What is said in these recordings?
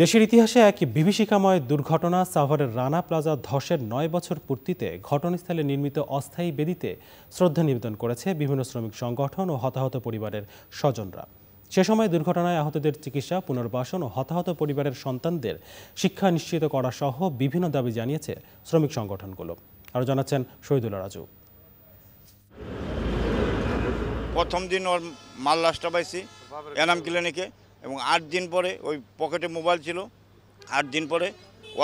দেশের ইতিহাসে এক বিভীষিকাময় দুর্ঘটনা সাভারের রানা প্লাজা ধসের নয় বছর পূর্তিতে ঘটনাস্থলে নির্মিত অস্থায়ী বেদিতে শ্রদ্ধা নিবেদন করেছে বিভিন্ন শ্রমিক সংগঠন ও হতাহত পরিবারের স্বজনরা সে সময় দুর্ঘটনায় আহতদের চিকিৎসা পুনর্বাসন ও হতাহত পরিবারের সন্তানদের শিক্ষা নিশ্চিত করা সহ বিভিন্ন দাবি জানিয়েছে শ্রমিক সংগঠনগুলো আরও জানাচ্ছেন শহীদুল রাজু প্রথম দিন ওর মাল পাইছি এনাম ক্লিনিকে এবং আট দিন পরে ওই পকেটে মোবাইল ছিল আট দিন পরে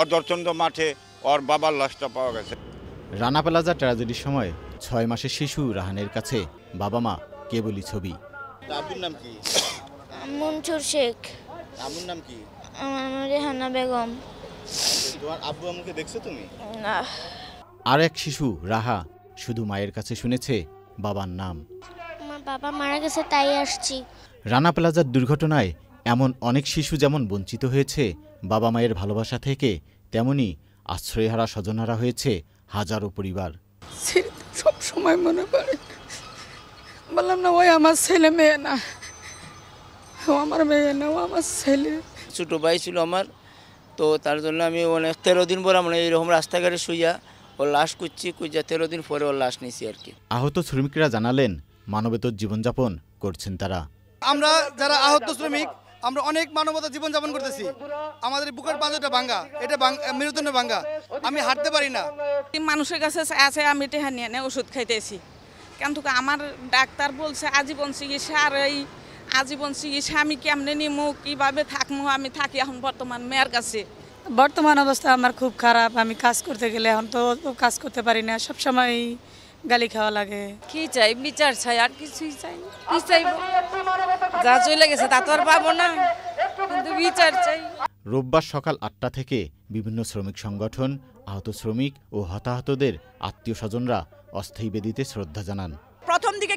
অদর্চন্দ মাঠে ওর বাবার লাশটা পাওয়া গেছে রানা প্লাজা ট্র্যাজেডির সময় ছয় মাসের শিশু রাহানের কাছে বাবা মা কেবলই ছবি আব্বুর নাম কি মনসুর শেখ আম্মুর নাম কি আমার রেহানা বেগম তোমার আব্বু আমাকে দেখছো তুমি না আর এক শিশু রাহা শুধু মায়ের কাছে শুনেছে বাবার নাম আমার বাবা মারা গেছে তাই আসছি রানা প্লাজার দুর্ঘটনায় এমন অনেক শিশু যেমন বঞ্চিত হয়েছে বাবা মায়ের ভালোবাসা থেকে তেমনি আশ্রয়হারা স্বজনহারা হয়েছে হাজারো পরিবার সব সময় মনে পড়ে বললাম না ওই আমার ছেলে মেয়ে না ও আমার মেয়ে না ও আমার ছেলে ছোটো ভাই ছিল আমার তো তার জন্য আমি অনেক মানে তেরো দিন পরে মানে এরকম রাস্তাঘাটে শুইয়া ওর লাশ করছি কুইজা তেরো দিন পরে ওর লাশ নিয়েছি আর কি আহত শ্রমিকরা জানালেন মানবেতর জীবনযাপন করছেন তারা আমরা যারা আহত শ্রমিক আমরা অনেক মানবতা জীবনযাপন করতেছি আমাদের বুকের পাঁচটা ভাঙ্গা এটা মেরুদণ্ড ভাঙ্গা আমি হাঁটতে পারি না মানুষের কাছে আছে আমি টেহা নিয়ে নিয়ে ওষুধ খাইতেছি কিন্তু আমার ডাক্তার বলছে আজীবন চিকিৎসা আর এই আজীবন চিকিৎসা আমি কেমনে নিমু কীভাবে থাকমু আমি থাকি এখন বর্তমান মেয়ের কাছে বর্তমান অবস্থা আমার খুব খারাপ আমি কাজ করতে গেলে এখন তো কাজ করতে পারি না সবসময় গালি খাওয়া লাগে কি চাই বিচার চাই আর কিছুই চাই কি চাই যা চলে গেছে তা তো আর পাবো না কিন্তু বিচার চাই রোববার সকাল আটটা থেকে বিভিন্ন শ্রমিক সংগঠন আহত শ্রমিক ও হতাহতদের আত্মীয় স্বজনরা অস্থায়ী বেদিতে শ্রদ্ধা জানান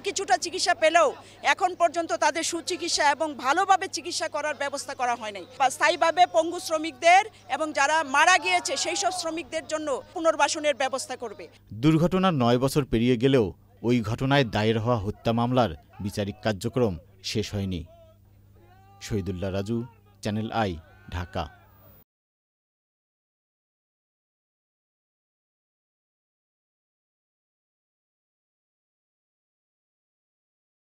কিছুটা চিকিৎসা পেলেও এখন পর্যন্ত তাদের সুচিকিৎসা এবং ভালোভাবে চিকিৎসা করার ব্যবস্থা করা হয় নাই বা স্থায়ীভাবে পঙ্গু শ্রমিকদের এবং যারা মারা গিয়েছে সেই সব শ্রমিকদের জন্য পুনর্বাসনের ব্যবস্থা করবে দুর্ঘটনার নয় বছর পেরিয়ে গেলেও ওই ঘটনায় দায়ের হওয়া হত্যা মামলার বিচারিক কার্যক্রম শেষ হয়নি শহীদুল্লাহ রাজু চ্যানেল আই ঢাকা